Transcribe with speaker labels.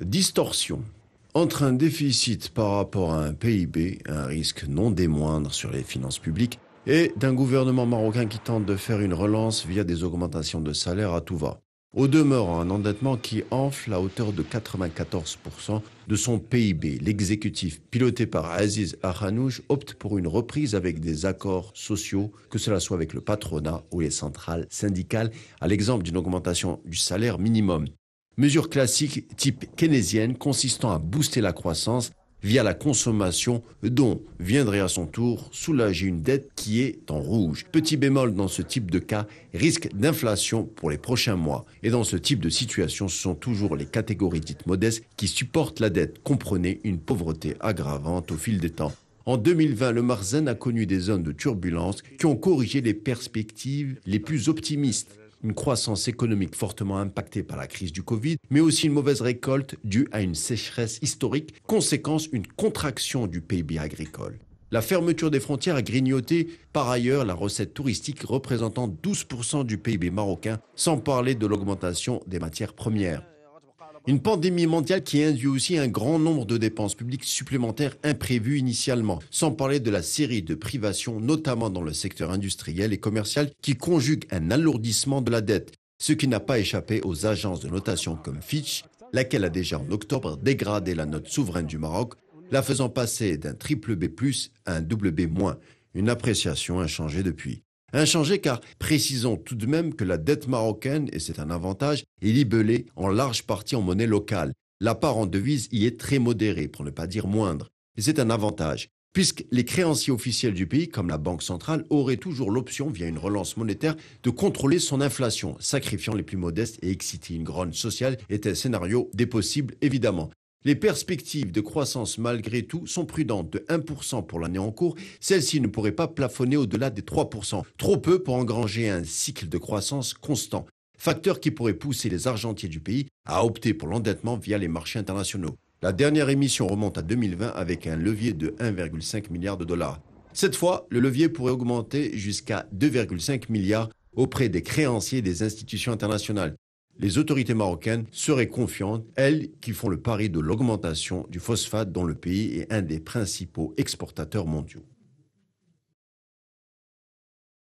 Speaker 1: distorsion entre un déficit par rapport à un PIB, un risque non des moindres sur les finances publiques, et d'un gouvernement marocain qui tente de faire une relance via des augmentations de salaire à tout va. Au demeurant, un endettement qui enfle à hauteur de 94% de son PIB. L'exécutif, piloté par Aziz Arhanouj opte pour une reprise avec des accords sociaux, que cela soit avec le patronat ou les centrales syndicales, à l'exemple d'une augmentation du salaire minimum mesure classique type keynésienne consistant à booster la croissance via la consommation dont viendrait à son tour soulager une dette qui est en rouge. Petit bémol dans ce type de cas, risque d'inflation pour les prochains mois. Et dans ce type de situation, ce sont toujours les catégories dites modestes qui supportent la dette, comprenez une pauvreté aggravante au fil des temps. En 2020, le Marzen a connu des zones de turbulence qui ont corrigé les perspectives les plus optimistes une croissance économique fortement impactée par la crise du Covid, mais aussi une mauvaise récolte due à une sécheresse historique, conséquence une contraction du PIB agricole. La fermeture des frontières a grignoté par ailleurs la recette touristique représentant 12% du PIB marocain, sans parler de l'augmentation des matières premières. Une pandémie mondiale qui induit aussi un grand nombre de dépenses publiques supplémentaires imprévues initialement, sans parler de la série de privations, notamment dans le secteur industriel et commercial, qui conjugue un alourdissement de la dette, ce qui n'a pas échappé aux agences de notation comme Fitch, laquelle a déjà en octobre dégradé la note souveraine du Maroc, la faisant passer d'un triple B+, à un double B-, une appréciation inchangée depuis. Inchangé car précisons tout de même que la dette marocaine, et c'est un avantage, est libellée en large partie en monnaie locale. La part en devise y est très modérée, pour ne pas dire moindre. Et c'est un avantage, puisque les créanciers officiels du pays, comme la Banque centrale, auraient toujours l'option, via une relance monétaire, de contrôler son inflation, sacrifiant les plus modestes et exciter une grogne sociale est un scénario des possibles, évidemment. Les perspectives de croissance, malgré tout, sont prudentes de 1% pour l'année en cours. Celle-ci ne pourrait pas plafonner au-delà des 3%, trop peu pour engranger un cycle de croissance constant, facteur qui pourrait pousser les argentiers du pays à opter pour l'endettement via les marchés internationaux. La dernière émission remonte à 2020 avec un levier de 1,5 milliard de dollars. Cette fois, le levier pourrait augmenter jusqu'à 2,5 milliards auprès des créanciers des institutions internationales les autorités marocaines seraient confiantes, elles qui font le pari de l'augmentation du phosphate dont le pays est un des principaux exportateurs mondiaux.